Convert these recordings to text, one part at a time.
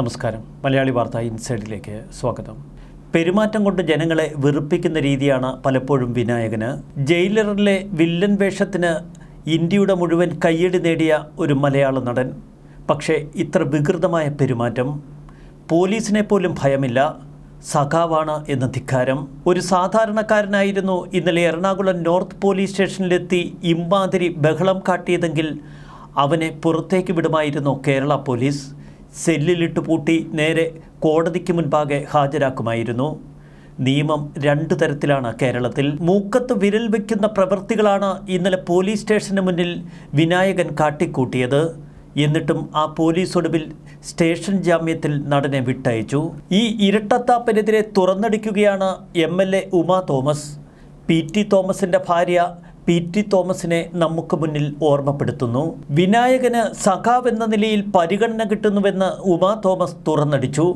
നമസ്കാരം മലയാളി വാർത്ത ഇൻസൈഡിലേക്ക് സ്വാഗതം പെരുമാറ്റം കൊണ്ട് ജനങ്ങളെ വെറുപ്പിക്കുന്ന രീതിയാണ് പലപ്പോഴും വിനായകന് ജയിലറിലെ വില്ലൻ വേഷത്തിന് ഇന്ത്യയുടെ മുഴുവൻ കയ്യടി നേടിയ ഒരു മലയാള നടൻ പക്ഷേ ഇത്ര വികൃതമായ പെരുമാറ്റം പോലീസിനെ പോലും ഭയമില്ല സഖാവാണ് എന്ന ധിക്കാരം ഒരു സാധാരണക്കാരനായിരുന്നു ഇന്നലെ എറണാകുളം നോർത്ത് പോലീസ് സ്റ്റേഷനിലെത്തി ഇമ്മാതിരി ബഹളം കാട്ടിയതെങ്കിൽ അവനെ പുറത്തേക്ക് വിടുമായിരുന്നു കേരള പോലീസ് സെല്ലിലിട്ട് പൂട്ടി നേരെ കോടതിക്ക് മുൻപാകെ ഹാജരാക്കുമായിരുന്നു നിയമം രണ്ടു തരത്തിലാണ് കേരളത്തിൽ മൂക്കത്ത് വിരൽ വയ്ക്കുന്ന പ്രവൃത്തികളാണ് ഇന്നലെ പോലീസ് സ്റ്റേഷന് മുന്നിൽ വിനായകൻ കാട്ടിക്കൂട്ടിയത് എന്നിട്ടും ആ പോലീസ് ഒടുവിൽ സ്റ്റേഷൻ ജാമ്യത്തിൽ നടനെ വിട്ടയച്ചു ഈ ഇരട്ടത്താപ്പനെതിരെ തുറന്നടിക്കുകയാണ് M L A Uma Thomas P T തോമസിൻ്റെ ഭാര്യ പി ടി തോമസിനെ നമുക്ക് മുന്നിൽ ഓർമ്മപ്പെടുത്തുന്നു വിനായകന് സഖാവെന്ന നിലയിൽ പരിഗണന കിട്ടുന്നുവെന്ന് ഉമാ തോമസ് തുറന്നടിച്ചു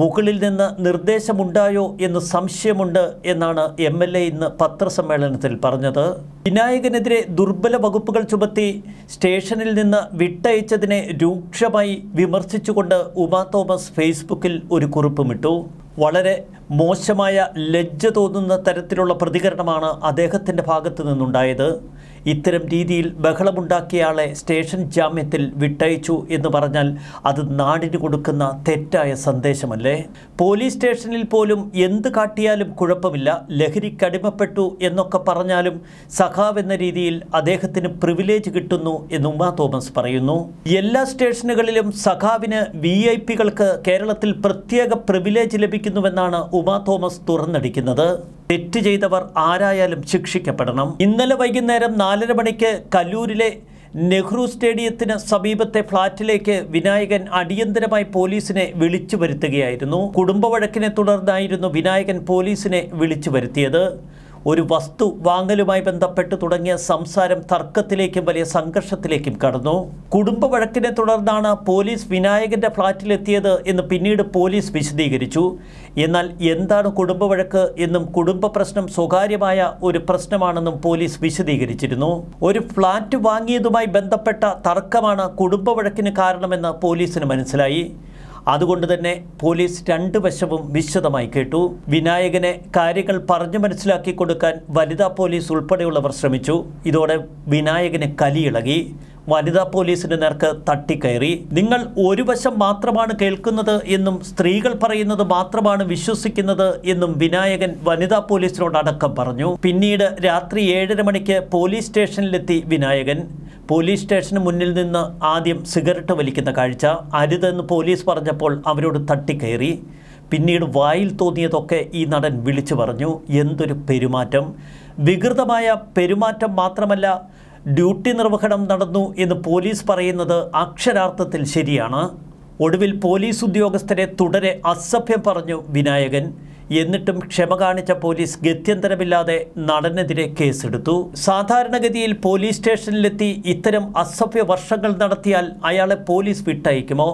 മുകളിൽ നിന്ന് നിർദ്ദേശമുണ്ടായോ എന്ന് സംശയമുണ്ട് എന്നാണ് എം എൽ എ ഇന്ന് പത്രസമ്മേളനത്തിൽ പറഞ്ഞത് വിനായകനെതിരെ ദുർബല വകുപ്പുകൾ ചുമത്തി സ്റ്റേഷനിൽ നിന്ന് വിട്ടയച്ചതിനെ രൂക്ഷമായി വിമർശിച്ചുകൊണ്ട് ഉമാ തോമസ് ഫേസ്ബുക്കിൽ ഒരു കുറിപ്പുമിട്ടു വളരെ മോശമായ ലജ്ജ തോന്നുന്ന തരത്തിലുള്ള പ്രതികരണമാണ് അദ്ദേഹത്തിൻ്റെ ഭാഗത്തു നിന്നുണ്ടായത് ഇത്തരം രീതിയിൽ ബഹളമുണ്ടാക്കിയയാളെ സ്റ്റേഷൻ ജാമ്യത്തിൽ വിട്ടയച്ചു എന്ന് പറഞ്ഞാൽ അത് നാടിന് കൊടുക്കുന്ന തെറ്റായ സന്ദേശമല്ലേ പോലീസ് സ്റ്റേഷനിൽ പോലും എന്ത് കാട്ടിയാലും കുഴപ്പമില്ല ലഹരിക്കടിമപ്പെട്ടു എന്നൊക്കെ പറഞ്ഞാലും എന്ന രീതിയിൽ അദ്ദേഹത്തിന് പ്രിവിലേജ് കിട്ടുന്നു എന്ന് ഉമാ തോമസ് പറയുന്നു എല്ലാ സ്റ്റേഷനുകളിലും സഖാവിന് വി ഐ പികൾക്ക് കേരളത്തിൽ പ്രത്യേക പ്രിവിലേജ് ലഭിക്കുന്നുവെന്നാണ് ഉമാ തോമസ് തുറന്നടിക്കുന്നത് തെറ്റ് ചെയ്തവർ ആരായാലും ശിക്ഷിക്കപ്പെടണം ഇന്നലെ വൈകുന്നേരം നാലര മണിക്ക് കല്ലൂരിലെ നെഹ്റു സ്റ്റേഡിയത്തിന് സമീപത്തെ ഫ്ളാറ്റിലേക്ക് വിനായകൻ അടിയന്തരമായി പോലീസിനെ വിളിച്ചു വരുത്തുകയായിരുന്നു കുടുംബവഴക്കിനെ തുടർന്നായിരുന്നു വിനായകൻ പോലീസിനെ വിളിച്ചു വരുത്തിയത് ഒരു വസ്തു വാങ്ങലുമായി ബന്ധപ്പെട്ട് തുടങ്ങിയ സംസാരം തർക്കത്തിലേക്കും വലിയ സംഘർഷത്തിലേക്കും കടന്നു കുടുംബ വഴക്കിനെ തുടർന്നാണ് പോലീസ് വിനായകന്റെ ഫ്ളാറ്റിലെത്തിയത് എന്ന് പിന്നീട് പോലീസ് വിശദീകരിച്ചു എന്നാൽ എന്താണ് കുടുംബ വഴക്ക് എന്നും കുടുംബ പ്രശ്നം സ്വകാര്യമായ ഒരു പ്രശ്നമാണെന്നും പോലീസ് വിശദീകരിച്ചിരുന്നു ഒരു ഫ്ളാറ്റ് വാങ്ങിയതുമായി ബന്ധപ്പെട്ട തർക്കമാണ് കുടുംബ വഴക്കിന് കാരണമെന്ന് പോലീസിന് മനസ്സിലായി അതുകൊണ്ട് തന്നെ പോലീസ് രണ്ട് വശവും വിശദമായി കേട്ടു വിനായകനെ കാര്യങ്ങൾ പറഞ്ഞു മനസ്സിലാക്കി കൊടുക്കാൻ വനിതാ പോലീസ് ഉൾപ്പെടെയുള്ളവർ ശ്രമിച്ചു ഇതോടെ വിനായകന് കലിയിളകി വനിതാ പോലീസിന് നേർക്ക് തട്ടിക്കയറി നിങ്ങൾ ഒരു വശം മാത്രമാണ് കേൾക്കുന്നത് എന്നും സ്ത്രീകൾ പറയുന്നത് മാത്രമാണ് വിശ്വസിക്കുന്നത് എന്നും വിനായകൻ വനിതാ പോലീസിനോടടക്കം പറഞ്ഞു പിന്നീട് രാത്രി ഏഴര മണിക്ക് പോലീസ് സ്റ്റേഷനിലെത്തി വിനായകൻ പോലീസ് സ്റ്റേഷന് മുന്നിൽ നിന്ന് ആദ്യം സിഗരറ്റ് വലിക്കുന്ന കാഴ്ച അരുതെന്ന് പോലീസ് പറഞ്ഞപ്പോൾ അവരോട് തട്ടിക്കയറി പിന്നീട് വായിൽ തോന്നിയതൊക്കെ ഈ നടൻ വിളിച്ചു പറഞ്ഞു എന്തൊരു പെരുമാറ്റം വികൃതമായ പെരുമാറ്റം മാത്രമല്ല ഡ്യൂട്ടി നിർവഹണം നടന്നു എന്ന് പോലീസ് പറയുന്നത് അക്ഷരാർത്ഥത്തിൽ ശരിയാണ് ഒടുവിൽ പോലീസ് ഉദ്യോഗസ്ഥരെ തുടരെ അസഭ്യം പറഞ്ഞു വിനായകൻ എന്നിട്ടും ക്ഷമ കാണിച്ച പോലീസ് ഗത്യന്തരമില്ലാതെ നടനെതിരെ കേസെടുത്തു സാധാരണഗതിയിൽ പോലീസ് സ്റ്റേഷനിലെത്തി ഇത്തരം അസഭ്യ വർഷങ്ങൾ നടത്തിയാൽ അയാളെ പോലീസ് വിട്ടയക്കുമോ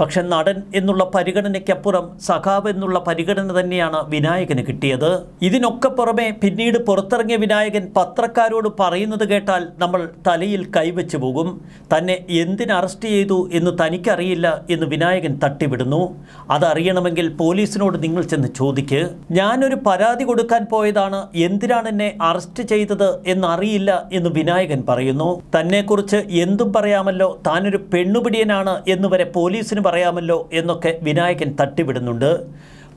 പക്ഷെ നടൻ എന്നുള്ള പരിഗണനയ്ക്കപ്പുറം സഖാവ് എന്നുള്ള പരിഗണന തന്നെയാണ് വിനായകന് കിട്ടിയത് ഇതിനൊക്കെ പുറമെ പിന്നീട് പുറത്തിറങ്ങിയ വിനായകൻ പത്രക്കാരോട് പറയുന്നത് കേട്ടാൽ നമ്മൾ തലയിൽ കൈവച്ചു പോകും തന്നെ എന്തിന് അറസ്റ്റ് ചെയ്തു എന്ന് തനിക്കറിയില്ല എന്ന് വിനായകൻ തട്ടിവിടുന്നു അതറിയണമെങ്കിൽ പോലീസിനോട് നിങ്ങൾ ചെന്ന് ചോദിക്ക് ഞാനൊരു പരാതി കൊടുക്കാൻ പോയതാണ് എന്തിനാണ് എന്നെ അറസ്റ്റ് ചെയ്തത് എന്നറിയില്ല എന്ന് വിനായകൻ പറയുന്നു തന്നെക്കുറിച്ച് എന്തും പറയാമല്ലോ താനൊരു പെണ്ണുപിടിയനാണ് എന്നുവരെ പോലീസിന് പറയാമല്ലോ എന്നൊക്കെ വിനായകൻ തട്ടിവിടുന്നുണ്ട്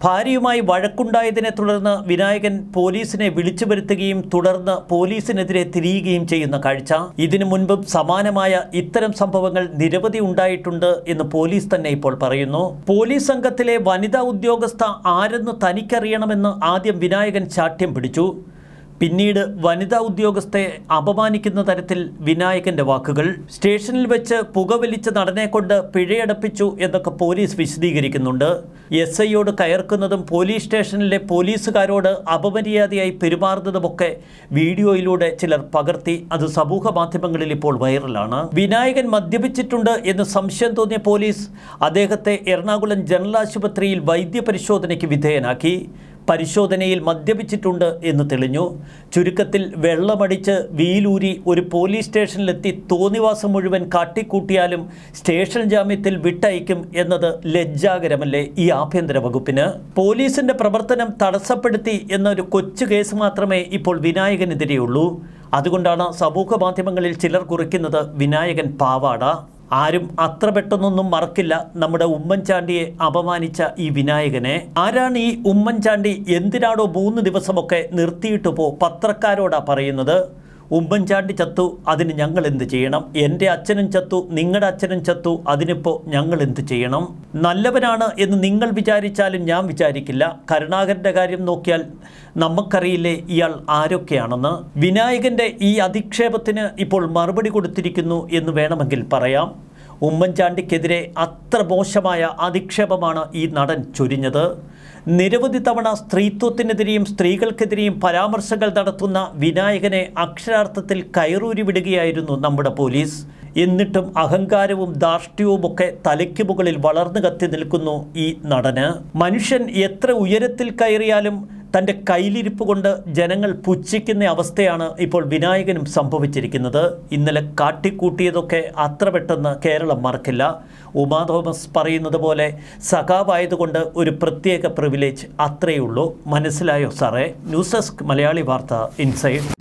ഭാര്യയുമായി വഴക്കുണ്ടായതിനെ തുടർന്ന് വിനായകൻ പോലീസിനെ വിളിച്ചു വരുത്തുകയും തുടർന്ന് പോലീസിനെതിരെ തിരിയുകയും ചെയ്യുന്ന കാഴ്ച ഇതിനു മുൻപും സമാനമായ ഇത്തരം സംഭവങ്ങൾ നിരവധി ഉണ്ടായിട്ടുണ്ട് എന്ന് പോലീസ് തന്നെ ഇപ്പോൾ പറയുന്നു പോലീസ് സംഘത്തിലെ വനിതാ ഉദ്യോഗസ്ഥ ആരെന്ന് തനിക്കറിയണമെന്ന് ആദ്യം വിനായകൻ ചാട്ട്യം പിടിച്ചു പിന്നീട് വനിതാ ഉദ്യോഗസ്ഥയെ അപമാനിക്കുന്ന തരത്തിൽ വിനായകന്റെ വാക്കുകൾ സ്റ്റേഷനിൽ വെച്ച് പുകവലിച്ച നടനെ കൊണ്ട് പിഴയടപ്പിച്ചു എന്നൊക്കെ പോലീസ് വിശദീകരിക്കുന്നുണ്ട് എസ് ഐയോട് കയർക്കുന്നതും പോലീസ് സ്റ്റേഷനിലെ പോലീസുകാരോട് അപമര്യാദയായി പെരുമാറുന്നതുമൊക്കെ വീഡിയോയിലൂടെ ചിലർ പകർത്തി അത് സമൂഹ മാധ്യമങ്ങളിൽ ഇപ്പോൾ വൈറലാണ് വിനായകൻ മദ്യപിച്ചിട്ടുണ്ട് എന്ന് സംശയം തോന്നിയ പോലീസ് അദ്ദേഹത്തെ എറണാകുളം ജനറൽ ആശുപത്രിയിൽ വൈദ്യപരിശോധനയ്ക്ക് വിധേയനാക്കി പരിശോധനയിൽ മദ്യപിച്ചിട്ടുണ്ട് എന്ന് തെളിഞ്ഞു ചുരുക്കത്തിൽ വെള്ളമടിച്ച് വീലൂരി ഒരു പോലീസ് സ്റ്റേഷനിലെത്തി തോന്നിവാസം മുഴുവൻ കാട്ടിക്കൂട്ടിയാലും സ്റ്റേഷൻ ജാമ്യത്തിൽ വിട്ടയക്കും എന്നത് ലജ്ജാകരമല്ലേ ഈ ആഭ്യന്തര വകുപ്പിന് പോലീസിൻ്റെ പ്രവർത്തനം തടസ്സപ്പെടുത്തി എന്നൊരു കൊച്ചു കേസ് മാത്രമേ ഇപ്പോൾ വിനായകനെതിരെയുള്ളൂ അതുകൊണ്ടാണ് സമൂഹ മാധ്യമങ്ങളിൽ ചിലർ കുറിക്കുന്നത് വിനായകൻ പാവാട ആരും അത്ര പെട്ടെന്നൊന്നും മറക്കില്ല നമ്മുടെ ഉമ്മൻചാണ്ടിയെ അപമാനിച്ച ഈ വിനായകനെ ആരാണ് ഈ ഉമ്മൻചാണ്ടി എന്തിനാണോ മൂന്ന് ദിവസമൊക്കെ നിർത്തിയിട്ട് പോ പത്രക്കാരോടാ പറയുന്നത് ഉമ്മൻചാണ്ടി ചത്തു അതിന് ഞങ്ങൾ എന്ത് ചെയ്യണം എൻ്റെ അച്ഛനും ചത്തു നിങ്ങളുടെ അച്ഛനും ചത്തു അതിനിപ്പോൾ ഞങ്ങൾ എന്ത് ചെയ്യണം നല്ലവനാണ് എന്ന് നിങ്ങൾ വിചാരിച്ചാലും ഞാൻ വിചാരിക്കില്ല കരുണാകരൻ്റെ കാര്യം നോക്കിയാൽ നമുക്കറിയില്ലേ ഇയാൾ ആരൊക്കെയാണെന്ന് വിനായകൻ്റെ ഈ അധിക്ഷേപത്തിന് ഇപ്പോൾ മറുപടി കൊടുത്തിരിക്കുന്നു എന്ന് വേണമെങ്കിൽ പറയാം ഉമ്മൻചാണ്ടിക്കെതിരെ അത്ര മോശമായ അധിക്ഷേപമാണ് ഈ നടൻ ചൊരിഞ്ഞത് നിരവധി തവണ സ്ത്രീത്വത്തിനെതിരെയും സ്ത്രീകൾക്കെതിരെയും പരാമർശങ്ങൾ നടത്തുന്ന വിനായകനെ അക്ഷരാർത്ഥത്തിൽ കയറൂരി വിടുകയായിരുന്നു നമ്മുടെ പോലീസ് എന്നിട്ടും അഹങ്കാരവും ധാർഷ്ട്യവുമൊക്കെ തലയ്ക്ക് മുകളിൽ വളർന്നു കത്തി നിൽക്കുന്നു ഈ നടന് മനുഷ്യൻ എത്ര ഉയരത്തിൽ കയറിയാലും തൻ്റെ കയ്യിലിരിപ്പ് കൊണ്ട് ജനങ്ങൾ പുച്ഛിക്കുന്ന അവസ്ഥയാണ് ഇപ്പോൾ വിനായകനും സംഭവിച്ചിരിക്കുന്നത് ഇന്നലെ കാട്ടിക്കൂട്ടിയതൊക്കെ അത്ര പെട്ടെന്ന് കേരളം മറക്കില്ല ഉമാ തോമസ് പറയുന്നത് പോലെ സഖാവായതുകൊണ്ട് ഒരു പ്രത്യേക പ്രിവിലേജ് അത്രയേ ഉള്ളൂ മനസ്സിലായോ സാറേ ന്യൂസ് ഡെസ്ക് മലയാളി വാർത്ത ഇൻസൈഡ്